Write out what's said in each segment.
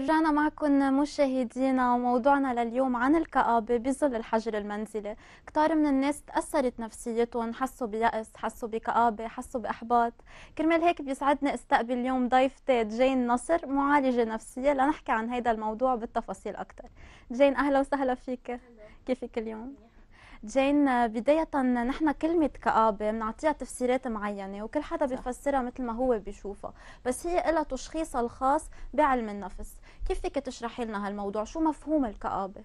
ورجعنا معكم مشاهدينا وموضوعنا لليوم عن الكآبة بظل الحجر المنزلي كتار من الناس تأثرت نفسيتهم حسوا بيأس حسوا بكآبة حسوا بإحباط كرمال هيك بيسعدني استقبل اليوم ضيفتي جين نصر معالجة نفسية لنحكي عن هذا الموضوع بالتفاصيل أكثر جين أهلا وسهلا فيك كيفك اليوم؟ جين بداية نحن كلمة كآبة بنعطيها تفسيرات معينة وكل حدا بيفسرها مثل ما هو بيشوفها بس هي لها تشخيصها الخاص بعلم النفس كيف فيك تشرحي لنا هالموضوع شو مفهوم الكآبة؟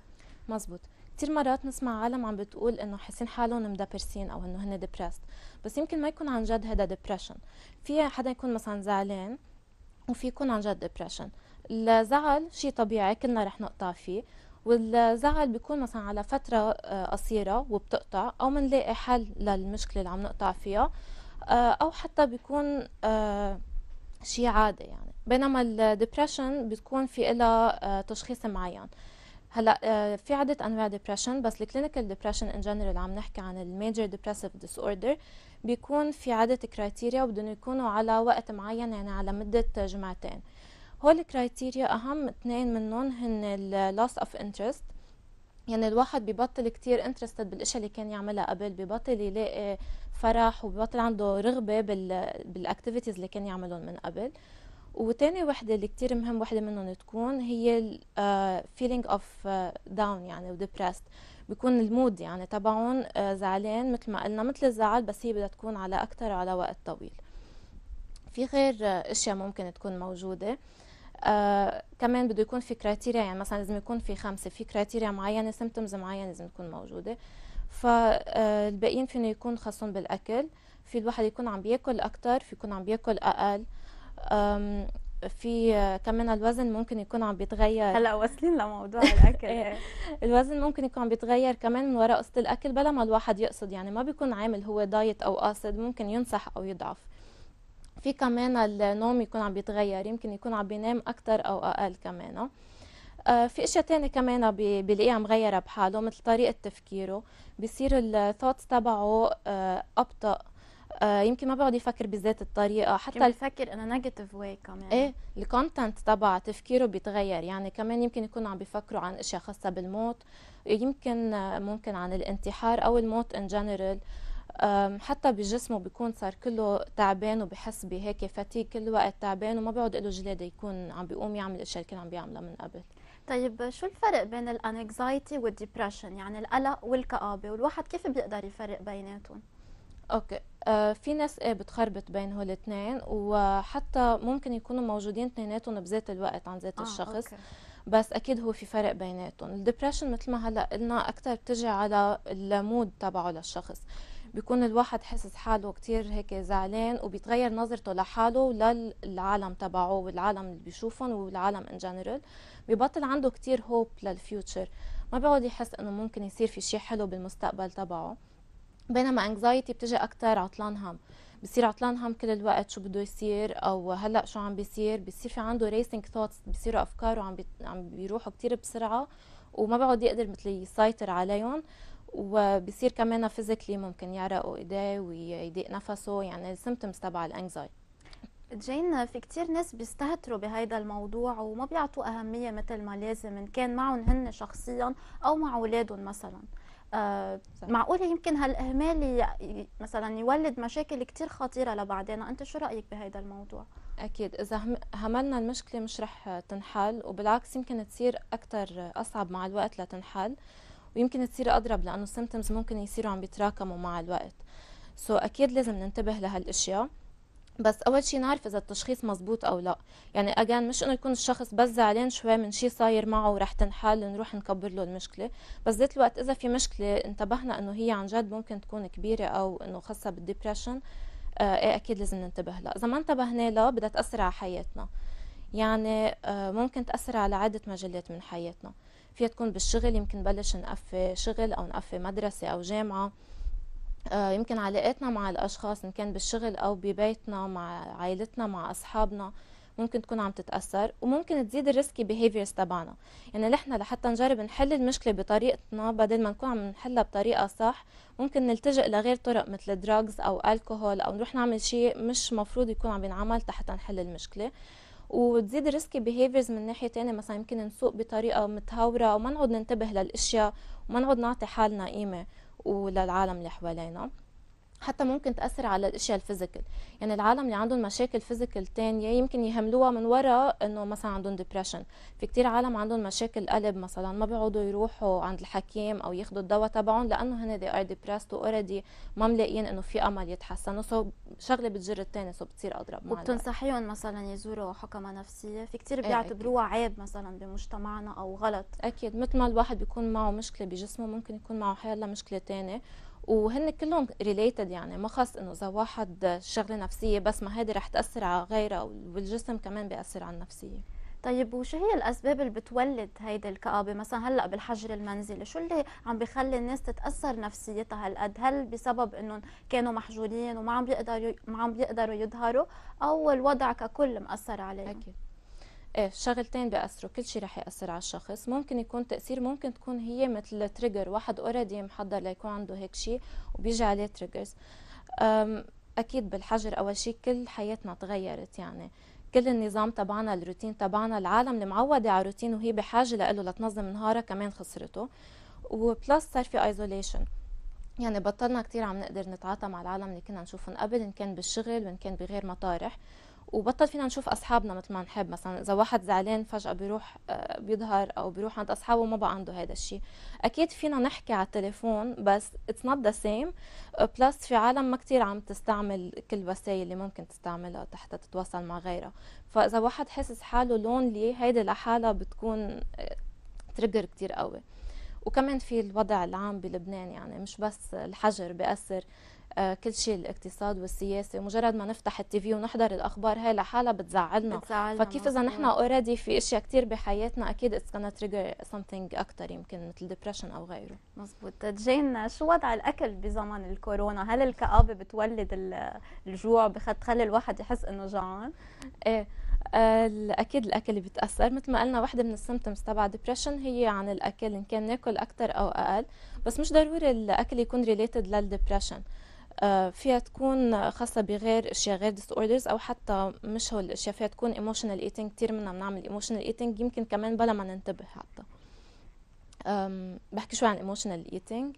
مزبوط كثير مرات نسمع عالم عم بتقول انه حاسين حالهم مدبرسين او انه هن ديبرست بس يمكن ما يكون عن جد هذا ديبرشن في حدا يكون مثلا زعلان وفي يكون عن جد ديبرشن الزعل شيء طبيعي كلنا رح نقطع فيه والزعل بيكون مثلا على فتره آه، قصيره وبتقطع او بنلاقي حل للمشكله اللي عم نقطع فيها آه، او حتى بيكون آه، شيء عادي يعني بينما الدبريشن بتكون في لها تشخيص معين هلا في عده انواع دبريشن بس الكلينيكال ديبرشن ان جنرال عم نحكي عن الميجر ديبرسيف ديس اوردر بيكون في عده كرايتيريا وبدهم يكونوا على وقت معين يعني على مده جمعتين هول الكرايتيريا اهم اثنين منهم هن اللاس اوف انترست يعني الواحد ببطل كتير انترستد بالاشياء اللي كان يعملها قبل ببطل يلاقي فرح وببطل عنده رغبه بالاكتيفيتيز اللي كان يعملهم من قبل وتاني وحدة اللي كتير مهم وحدة منهم تكون هي ال آه، feeling of آه، يعني و depressed بيكون المود يعني تبعهم آه، زعلان مثل ما قلنا مثل الزعل بس هي بدها تكون على أكتر على وقت طويل في غير أشياء ممكن تكون موجودة آه، كمان بده يكون في كرايتيريا يعني مثلا لازم يكون في خمسه في كرايتيريا معينه سيمتومز معينه لازم تكون موجوده فالباقيين آه، فينا يكون خاصهم بالاكل في الواحد يكون عم بياكل اكثر في يكون عم بياكل اقل في آه، كمان الوزن ممكن يكون عم بيتغير هلا واصلين لموضوع الاكل إيه، الوزن ممكن يكون عم بيتغير كمان من وراء قصه الاكل بلا ما الواحد يقصد يعني ما بيكون عامل هو دايت او قاصد ممكن ينصح او يضعف في كمان النوم يكون عم بيتغير يمكن يكون عم بينام اكثر او اقل كمان آه. آه، في اشياء تانية كمان بلاقيها مغيره بحاله مثل طريقه تفكيره بصير الثوتس تبعه آه، ابطا يمكن ما بيقعد يفكر بذات الطريقه حتى يفكر انه نيجاتيف واي كمان ايه الكونتنت تبع تفكيره بيتغير يعني كمان يمكن يكون عم بيفكروا عن اشياء خاصه بالموت يمكن ممكن عن الانتحار او الموت ان جنرال حتى بجسمه بيكون صار كله تعبان وبحس بهيك فتيك كل وقت تعبان وما بيعود له جلاده يكون عم بيقوم يعمل الاشياء اللي كان عم بيعملها من قبل طيب شو الفرق بين الانكزايتي والديبرشن يعني القلق والكآبة والواحد كيف بيقدر يفرق بيناتهم اوكي آه في ناس ايه بتخربط بين هول الاثنين وحتى ممكن يكونوا موجودين اثنيناتهم بذات الوقت عن ذات آه الشخص أوكي. بس اكيد هو في فرق بيناتهم الدبرشن مثل ما هلا قلنا اكثر بتجي على المود تبعه للشخص بيكون الواحد حاسس حاله كتير هيك زعلان وبيتغير نظرته لحاله وللعالم تبعه والعالم اللي بيشوفهم والعالم ان جنرال ببطل عنده كتير هوب للفيوتشر ما بيقعد يحس انه ممكن يصير في شيء حلو بالمستقبل تبعه بينما انكزايتي بتجي اكثر عطلان هم بصير عطلان هم كل الوقت شو بده يصير او هلا شو عم بيصير بصير في عنده ريسنج ثوتس بصيروا افكاره عم عم بيروحوا كثير بسرعه وما بيقعد يقدر مثل يسيطر عليهم وبصير كمان فيزيكلي ممكن يعرقوا ايديه ويضيق نفسه يعني السيمتومز تبع الانكزايتي جين في كتير ناس بيستهتروا بهيدا الموضوع وما بيعطوا أهمية مثل ما لازم إن كان معهم هن شخصيا أو مع أولادهم مثلا آه معقولة يمكن هالإهمال مثلا يولد مشاكل كتير خطيرة لبعدين أنت شو رأيك بهيدا الموضوع؟ أكيد إذا هملنا المشكلة مش رح تنحل وبالعكس يمكن تصير أكتر أصعب مع الوقت لتنحل ويمكن تصير اضرب لانه السيمتمز ممكن يصيروا عم بيتراكموا مع الوقت سو so, اكيد لازم ننتبه لهالاشياء بس اول شيء نعرف اذا التشخيص مزبوط او لا يعني اجان مش انه يكون الشخص بس زعلان شوي من شيء صاير معه ورح تنحل نروح نكبر له المشكله بس ذات الوقت اذا في مشكله انتبهنا انه هي عن جد ممكن تكون كبيره او انه خاصه بالديبرشن آه ايه اكيد لازم ننتبه لها اذا ما انتبهنا لها بدها تاثر على حياتنا يعني آه، ممكن تأثر على عدة مجالات من حياتنا فيها تكون بالشغل يمكن نبلش نقفي شغل أو نقفي مدرسة أو جامعة آه، يمكن علاقاتنا مع الأشخاص إن كان بالشغل أو ببيتنا مع عائلتنا مع أصحابنا ممكن تكون عم تتاثر وممكن تزيد الريسكي بيهيفيرز تبعنا يعني نحن لحتى نجرب نحل المشكله بطريقتنا بدل ما نكون عم نحلها بطريقه صح ممكن نلتجئ لغير طرق مثل دراجز او الكهول او نروح نعمل شيء مش مفروض يكون عم ينعمل لحتى نحل المشكله وتزيد ريسكي بيهيفيرز من ناحيه تانية مثلا يمكن نسوق بطريقه متهوره وما نقعد ننتبه للاشياء وما نقعد نعطي حالنا قيمه وللعالم اللي حوالينا حتى ممكن تاثر على الاشياء الفيزيكال يعني العالم اللي عندهم مشاكل فيزيكال تانية يمكن يهملوها من وراء انه مثلا عندهم ديبرشن في كتير عالم عندهم مشاكل قلب مثلا ما بيقعدوا يروحوا عند الحكيم او ياخذوا الدواء تبعهم لانه هن دي ار ديبرست اوريدي ما ملاقيين انه في امل يتحسنوا سو شغله بتجر الثانيه سو بتصير اضرب مع وبتنصحيهم مثلا يزوروا حكمه نفسيه في كتير إيه، بيعتبروها عيب مثلا بمجتمعنا او غلط اكيد مثل ما الواحد بيكون معه مشكله بجسمه ممكن يكون معه حيلا مشكله ثانيه وهن كلهم ريليتد يعني ما خص انه اذا واحد شغله نفسيه بس ما هذه رح تاثر على غيرها والجسم كمان بياثر على النفسيه طيب وشو هي الاسباب اللي بتولد هيدي الكابه مثلا هلا بالحجر المنزلي شو اللي عم بخلي الناس تتاثر نفسيتها هالقد هل بسبب انهم كانوا محجورين وما عم بيقدروا ما عم بيقدروا يظهروا او الوضع ككل مأثر عليهم اكيد ايه شغلتين بياثروا كل شيء رح ياثر على الشخص ممكن يكون تاثير ممكن تكون هي مثل تريجر واحد اوريدي محضر ليكون عنده هيك شيء وبيجي عليه تريجرز اكيد بالحجر اول شيء كل حياتنا تغيرت يعني كل النظام تبعنا الروتين تبعنا العالم اللي معوده على روتين وهي بحاجه له لتنظم نهارها كمان خسرته وبلس صار في ايزوليشن يعني بطلنا كتير عم نقدر نتعاطى مع العالم اللي كنا نشوفهم قبل ان كان بالشغل وان كان بغير مطارح وبطل فينا نشوف اصحابنا مثل ما نحب مثلا اذا واحد زعلان فجاه بيروح آه، بيظهر او بيروح عند اصحابه ما بقى عنده هذا الشيء اكيد فينا نحكي على التليفون بس اتس نوت ذا سيم بلس في عالم ما كتير عم تستعمل كل الوسائل اللي ممكن تستعملها حتى تتواصل مع غيرها فاذا واحد حاسس حاله لونلي هيدي لحالها بتكون تريجر آه، كتير قوي وكمان في الوضع العام بلبنان يعني مش بس الحجر بأثر آه، كل شيء الاقتصاد والسياسه مجرد ما نفتح التيفي ونحضر الاخبار هي لحالها بتزعلنا, بتزعلنا فكيف اذا نحن اوريدي في اشياء كثير بحياتنا اكيد اتس gonna تريجر something اكثر يمكن مثل ديبرشن او غيره مزبوط جين شو وضع الاكل بزمن الكورونا هل الكابه بتولد الجوع بتخلي الواحد يحس انه جوعان ايه آه، اكيد الاكل بيتاثر مثل ما قلنا وحده من السمتمز تبع ديبرشن هي عن الاكل ان كان ناكل اكثر او اقل بس مش ضروري الاكل يكون ريليتد للديبرشن آه، فيها تكون خاصة بغير أشياء غير ديس اوردرز أو حتى مش هول الأشياء فيها تكون ايموشنال ايتينج كتير منا بنعمل ايموشنال ايتينج يمكن كمان بلا ما ننتبه حتى بحكي شوي عن ايموشنال ايتينج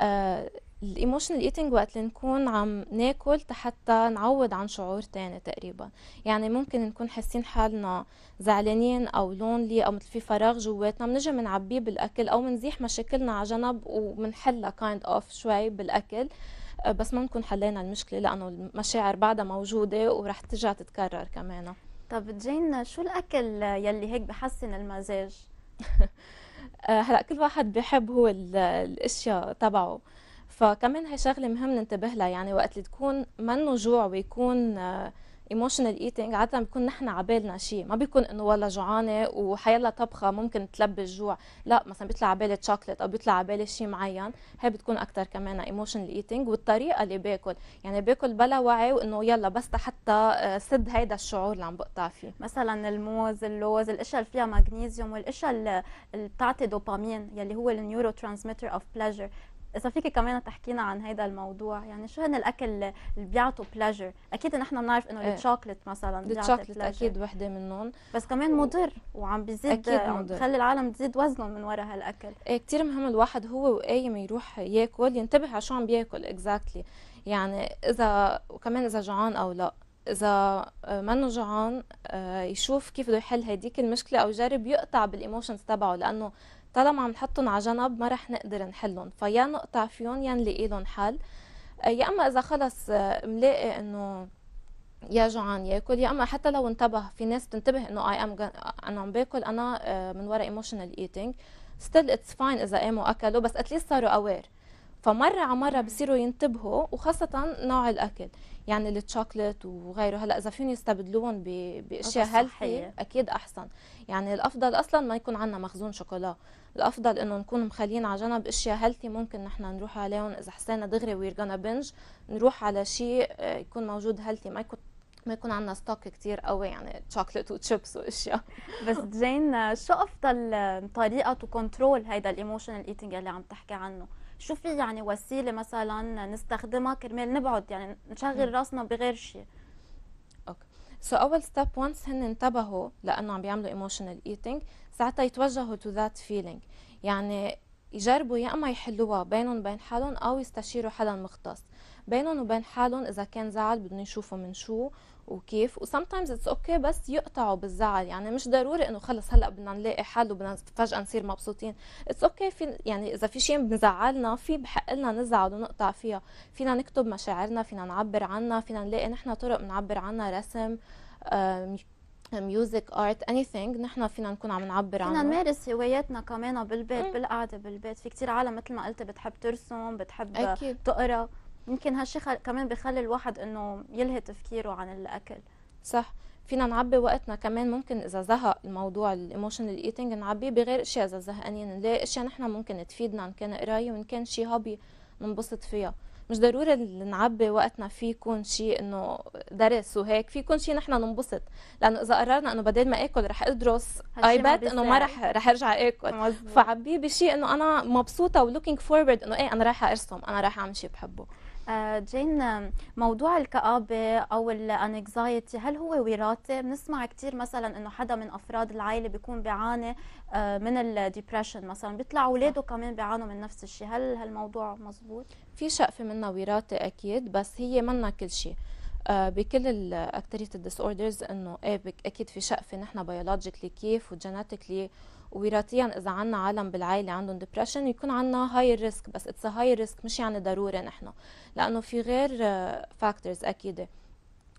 آه، الايموشنال ايتينج وقت اللي نكون عم ناكل حتى نعوض عن شعور تاني تقريبا يعني ممكن نكون حاسين حالنا زعلانين او لونلي او مثل في فراغ جواتنا بنجي بنعبيه بالاكل او بنزيح مشاكلنا على جنب وبنحلها كايند اوف شوي بالاكل آه، بس ما بنكون حلينا المشكله لانه المشاعر بعدها موجوده ورح ترجع تتكرر كمان طب جين شو الاكل يلي هيك بحسن المزاج آه، هلا كل واحد بحب هو الاشياء تبعه فكمان هي شغله مهم ننتبه لها يعني وقت اللي تكون منه جوع ويكون ايموشنال ايتينج عاده بكون نحن عبالنا شيء ما بيكون انه والله جوعانه وحيلا طبخه ممكن تلبي الجوع لا مثلا بيطلع عبالي تشوكلت او بيطلع عبالي شيء معين هي بتكون اكثر كمان ايموشنال ايتينج والطريقه اللي باكل يعني باكل بلا وعي وانه يلا بس حتى آه، سد هيدا الشعور اللي عم بقطع فيه مثلا الموز اللوز الاشياء اللي فيها ماغنيزيوم والاشياء اللي بتعطي دوبامين يلي هو النيورو ترانسميتر اوف بليجر اذا فيك كمان تحكينا عن هذا الموضوع يعني شو هن الاكل اللي بيعطوا بلاجر اكيد نحن إن بنعرف انه ايه. الشوكليت مثلا الشوكليت اكيد وحده منهم بس كمان مضر وعم بيزيد اكيد عم بخلي العالم تزيد وزنهم من وراء هالاكل ايه كثير مهم الواحد هو وقايم يروح ياكل ينتبه على شو عم بياكل اكزاكتلي exactly. يعني اذا وكمان اذا جوعان او لا اذا آه، منه جوعان آه، يشوف كيف بده يحل هديك المشكله او يجرب يقطع بالايموشنز تبعه لانه طالما عم نحطهم على جنب ما رح نقدر نحلهم فيا نقطع فيهم يا نلاقي لهم حل آه، يا اما اذا خلص آه، ملاقي انه يا جوعان ياكل يا اما حتى لو انتبه في ناس بتنتبه انه اي ام انا عم باكل انا آه، من وراء ايموشنال ايتينج ستيل اتس فاين اذا قاموا اكلوا بس اتليست صاروا اوير فمره على مره بصيروا ينتبهوا وخاصه نوع الاكل يعني التشوكلت وغيره هلا اذا فيهم يستبدلوهم باشياء هيلثي اكيد احسن يعني الافضل اصلا ما يكون عندنا مخزون شوكولا الافضل انه نكون مخلين على جنب اشياء هيلثي ممكن نحن نروح عليهم اذا حسينا دغري وير جونا بنج نروح على شيء آه، يكون موجود هيلثي ما يكون ما يكون عندنا ستوك كثير قوي يعني تشوكلت وتشيبس واشياء بس جين آه، شو افضل آه، طريقه تو كنترول هيدا الايموشنال ايتينج اللي عم تحكي عنه شو في يعني وسيله مثلا نستخدمها كرمال نبعد يعني نشغل راسنا بغير شيء اوكي سو اول ستيب وانس هن انتبهوا لانه عم بيعملوا ايموشنال ايتينج ساعتها يتوجهوا تو ذات فيلينج يعني يجربوا يا اما يحلوها بينهم وبين حالهم او يستشيروا حدا مختص بينهم وبين حالهم اذا كان زعل بدهم يشوفوا من شو وكيف وسمتايمز اتس اوكي بس يقطعوا بالزعل يعني مش ضروري انه خلص هلا بدنا نلاقي حل وبدنا فجاه نصير مبسوطين اتس اوكي في يعني اذا في شيء بنزعلنا في بحق لنا نزعل ونقطع فيها فينا نكتب مشاعرنا فينا نعبر عنها فينا نلاقي نحن طرق بنعبر عنها رسم ميوزك ارت اني ثينج نحن فينا نكون عم نعبر عنه فينا نمارس هواياتنا كمان بالبيت بالقعده بالبيت في كثير عالم مثل ما قلت بتحب ترسم بتحب أكيد. تقرا يمكن هالشيء خل... كمان بخلي الواحد انه يلهي تفكيره عن الاكل صح فينا نعبي وقتنا كمان ممكن اذا زهق الموضوع الايموشنال ايتينج نعبيه بغير اشياء اذا زهقانين نلاقي اشياء نحن ممكن تفيدنا ان كان قرايه وان كان شي هوبي ننبسط فيها مش ضروري نعبي وقتنا فيه يكون شيء انه درس وهيك في يكون شيء نحن ننبسط لانه اذا قررنا انه بدل ما اكل رح ادرس ايباد انه ما رح رح ارجع اكل فعبيه بشيء انه انا مبسوطه ولوكينج فورورد انه ايه انا رايحه ارسم انا رايحه اعمل شيء بحبه آه، جين موضوع الكآبة أو الانكزايتي هل هو وراثي؟ بنسمع كثير مثلا إنه حدا من أفراد العائلة بيكون بيعاني آه، من الديبرشن مثلا بيطلع أولاده كمان بيعانوا من نفس الشيء، هل هالموضوع مزبوط؟ في شقفة منها وراثي أكيد بس هي منا كل شيء آه، بكل الأكترية الديس اوردرز انه ايه اكيد في شق في نحن بيولوجيكلي كيف وجينيتيكلي وراثيا اذا عنا عالم بالعائله عندهم ديبرشن يكون عنا هاي ريسك بس اتس هاي ريسك مش يعني ضروري نحن لانه في غير فاكتورز آه، اكيد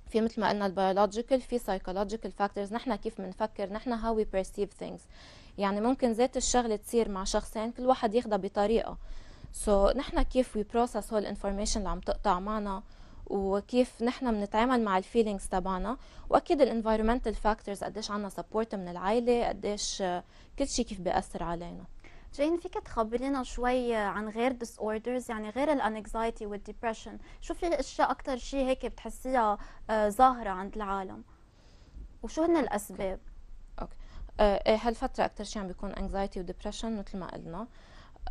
في مثل ما قلنا البيولوجيكال في سايكولوجيكال فاكتورز نحن كيف بنفكر نحن هاو وي بيرسيف ثينجز يعني ممكن ذات الشغله تصير مع شخصين كل واحد ياخذها بطريقه سو so, نحن كيف وي بروسس هول الانفورميشن اللي عم تقطع معنا وكيف نحن بنتعامل مع الفيلينجز تبعنا واكيد الانفايرمنتال فاكتورز قديش عندنا سبورت من العائله قديش كل شيء كيف بياثر علينا جين فيك تخبرينا شوي عن غير ديس اوردرز يعني غير الانكزايتي والديبرشن شو في اشياء اكثر شيء هيك بتحسيها آه، ظاهره عند العالم وشو هن الاسباب اوكي آه، إيه، هالفتره اكثر شيء عم بيكون انكزايتي وديبرشن مثل ما قلنا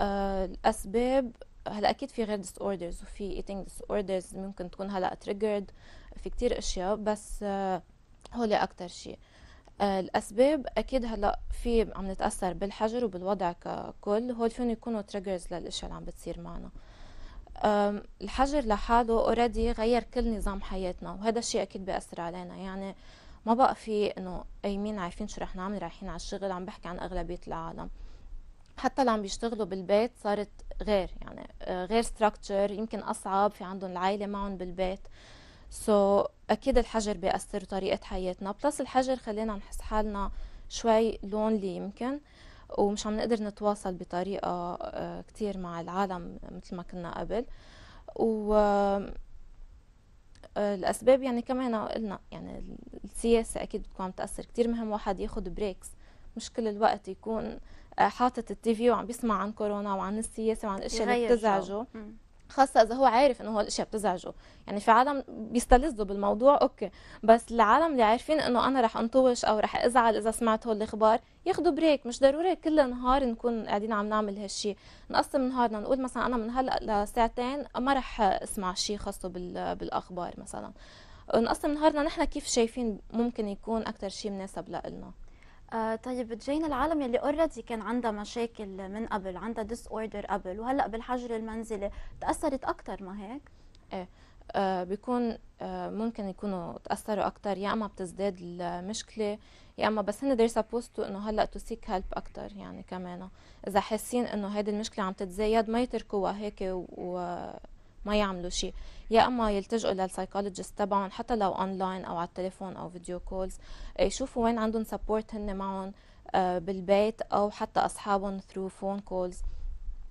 آه، الاسباب هلا اكيد في غير ديس اوردرز وفي ايتينج ديس اوردرز ممكن تكون هلا تريجرد في كتير اشياء بس آه، هول اكثر شيء آه، الاسباب اكيد هلا في عم نتاثر بالحجر وبالوضع ككل هول فيهم يكونوا تريجرز للاشياء اللي عم بتصير معنا الحجر لحاله اوريدي غير كل نظام حياتنا وهذا الشيء اكيد بياثر علينا يعني ما بقى في انه قايمين عارفين شو رح نعمل رايحين على الشغل عم بحكي عن اغلبيه العالم حتى اللي عم بيشتغلوا بالبيت صارت غير يعني آه، غير ستراكتشر يمكن اصعب في عندهم العائله معهم بالبيت سو so, اكيد الحجر بياثر طريقه حياتنا بلس الحجر خلينا نحس حالنا شوي لونلي يمكن ومش عم نقدر نتواصل بطريقه آه، كتير مع العالم مثل ما كنا قبل و آه، الاسباب يعني كمان قلنا يعني السياسه اكيد بتكون عم تاثر كتير مهم واحد ياخد بريكس مش كل الوقت يكون آه، حاطط التي في وعم بيسمع عن كورونا وعن السياسه وعن الاشياء اللي بتزعجه خاصة إذا هو عارف إنه هو الأشياء بتزعجه، يعني في عالم بيستلذوا بالموضوع أوكي، بس العالم اللي عارفين إنه أنا رح أنطوش أو رح أزعل إذا سمعت هول الأخبار، ياخذوا بريك، مش ضروري كل نهار نكون قاعدين عم نعمل هالشيء، نقسم نهارنا نقول مثلا أنا من هلا لساعتين ما رح أسمع شيء خاصه بالأخبار مثلا، نقسم نهارنا نحن كيف شايفين ممكن يكون أكثر شيء مناسب لإلنا. آه طيب جينا العالم يلي اوريدي كان عندها مشاكل من قبل عندها ديس اوردر قبل وهلا بالحجر المنزلي تاثرت اكثر ما هيك ايه آه بيكون آه ممكن يكونوا تاثروا اكثر يا اما بتزداد المشكله يا اما بس هن they're supposed to انه هلا تو سيك هيلب اكثر يعني كمان اذا حاسين انه هيدي المشكله عم تتزايد ما يتركوها هيك و ما يعملوا شيء يا اما يلتجئوا للسايكولوجيست تبعهم حتى لو اونلاين او على التليفون او فيديو إيه، كولز يشوفوا وين عندهم سبورت هن معهم آه، بالبيت او حتى اصحابهم ثرو فون كولز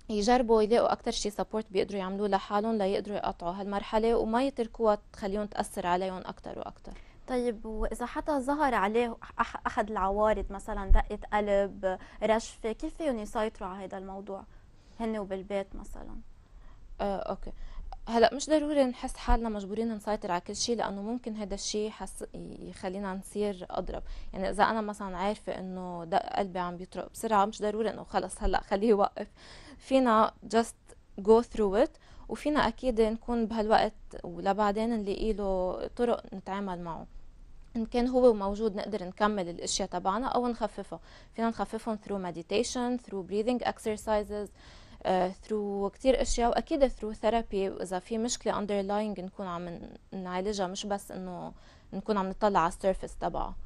يجربوا يلاقوا اكثر شيء سبورت بيقدروا يعملوه لحالهم ليقدروا يقطعوا هالمرحله وما يتركوها تخليهم تاثر عليهم اكثر واكثر طيب واذا حتى ظهر عليه احد العوارض مثلا دقه قلب رشفه كيف فيهم يسيطروا على هذا الموضوع هن وبالبيت مثلا آه، اوكي هلا مش ضروري نحس حالنا مجبورين نسيطر على كل شيء لانه ممكن هذا الشيء حس يخلينا نصير اضرب يعني اذا انا مثلا عارفه انه دق قلبي عم بيطرق بسرعه مش ضروري انه خلص هلا خليه يوقف فينا جاست جو ثرو ات وفينا اكيد نكون بهالوقت ولبعدين نلاقي له طرق نتعامل معه ان كان هو موجود نقدر نكمل الاشياء تبعنا او نخففها فينا نخففهم through meditation through breathing exercises ثرو آه، كثير اشياء واكيد ثرو ثيرابي اذا في مشكله اندرلاينج نكون عم نعالجها مش بس انه نكون عم نطلع على السيرفس تبعه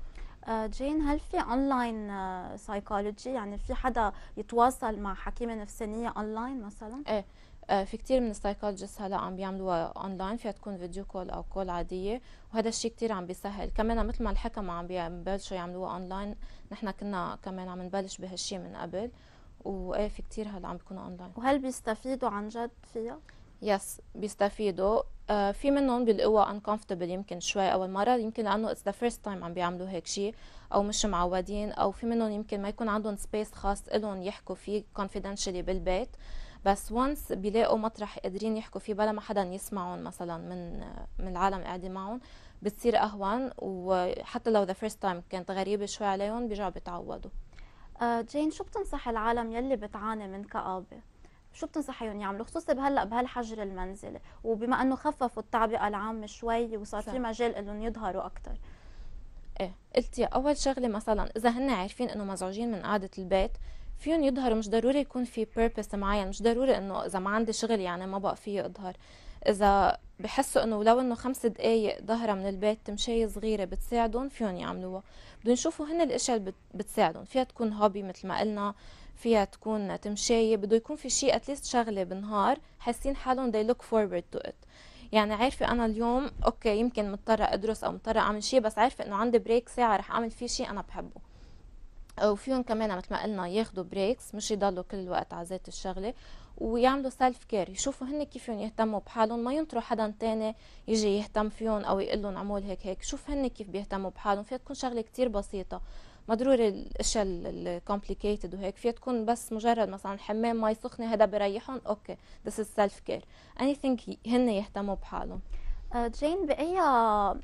آه، جين هل في اونلاين آه، سايكولوجي يعني في حدا يتواصل مع حكيمه نفسانيه اونلاين مثلا ايه في كثير من السايكولوجيست هلا عم بيعملوها اونلاين فيها تكون فيديو كول او كول عاديه وهذا الشيء كثير عم بيسهل كمان مثل ما الحكم عم ببلشوا يعملوها اونلاين نحن كنا كمان عم نبلش بهالشيء من قبل في كتير هلا عم بيكونوا اونلاين وهل بيستفيدوا عن جد فيها؟ يس بيستفيدوا آه في منهم بالقوة uncomfortable يمكن شوي أول مرة يمكن لأنه it's the first time عم بيعملوا هيك شيء أو مش معودين أو في منهم يمكن ما يكون عندهم سبيس خاص لهم يحكوا فيه confidentially بالبيت بس وانس بيلاقوا مطرح قادرين يحكوا فيه بلا ما حدا يسمعهم مثلا من من العالم قاعدة معهم بتصير أهون وحتى لو ذا فيرست تايم كانت غريبة شوي عليهم بيرجعوا بيتعودوا آه، جين شو بتنصح العالم يلي بتعاني من كآبة؟ شو بتنصحيهم يعملوا خصوصي بهلا بهالحجر المنزلي وبما انه خففوا التعبئه العامه شوي وصار في مجال انهم يظهروا اكثر ايه قلتي اول شغله مثلا اذا هن عارفين انه مزعوجين من قعده البيت فيهم يظهروا مش ضروري يكون في بيربس معين مش ضروري انه اذا ما عندي شغل يعني ما بقى فيه اظهر اذا بحسوا انه لو انه خمس دقايق ظهرة من البيت تمشي صغيرة بتساعدهم فيهم يعملوها بدهم يشوفوا هن الاشياء اللي بتساعدهم فيها تكون هوبي مثل ما قلنا فيها تكون تمشي بده يكون في شيء اتليست شغلة بالنهار حاسين حالهم they look forward to it يعني عارفة أنا اليوم أوكي يمكن مضطرة أدرس أو مضطرة أعمل شيء بس عارفة إنه عندي بريك ساعة رح أعمل فيه شيء أنا بحبه وفيهم كمان مثل ما قلنا ياخذوا بريكس مش يضلوا كل الوقت على ذات الشغله ويعملوا سيلف كير يشوفوا هن كيف يهتموا بحالهم ما ينطروا حدا تاني يجي يهتم فيهم او يقول لهم اعمل هيك هيك شوف هن كيف بيهتموا بحالهم فيها تكون شغله كتير بسيطه ما ضروري الاشياء الكومبليكيتد وهيك فيها تكون بس مجرد مثلا حمام مي سخنه هذا بريحهم اوكي ذس از سيلف كير اني ثينك هن يهتموا بحالهم آه، جين بأي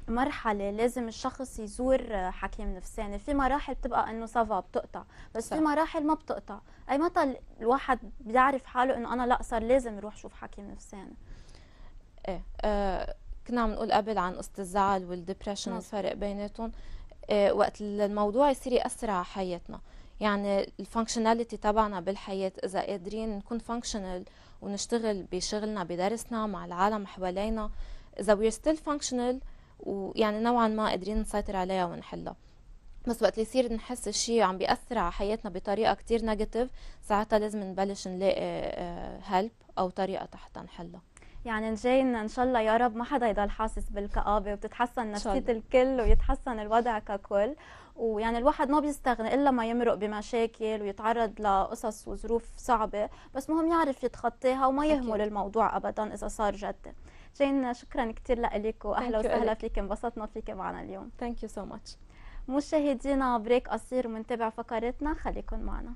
مرحلة لازم الشخص يزور حكيم نفساني في مراحل بتبقى انه سافا بتقطع بس صح. في مراحل ما بتقطع اي متى الواحد بيعرف حاله انه انا لا صار لازم اروح شوف حكيم نفساني ايه آه كنا عم نقول قبل عن قصه الزعل والدبرشن والفرق بيناتهم آه وقت الموضوع يصير ياثر على حياتنا يعني الفانكشناليتي تبعنا بالحياه اذا قادرين نكون فانكشنال ونشتغل بشغلنا بدرسنا مع العالم حوالينا اذا وير ستيل فانكشنال ويعني نوعا ما قادرين نسيطر عليها ونحلها بس وقت اللي يصير نحس الشيء عم بيأثر على حياتنا بطريقة كتير نيجاتيف ساعتها لازم نبلش نلاقي هيلب آه، أو طريقة حتى نحلها يعني الجاي ان شاء الله يا رب ما حدا يضل حاسس بالكآبة وبتتحسن نفسية الكل ويتحسن الوضع ككل ويعني الواحد ما بيستغنى الا ما يمرق بمشاكل ويتعرض لقصص وظروف صعبه بس مهم يعرف يتخطيها وما يهمل الموضوع ابدا اذا صار جد جين شكرا كثير لك واهلا وسهلا فيك انبسطنا فيك معنا اليوم ثانك يو سو ماتش مشاهدينا بريك قصير ومنتابع فقرتنا خليكم معنا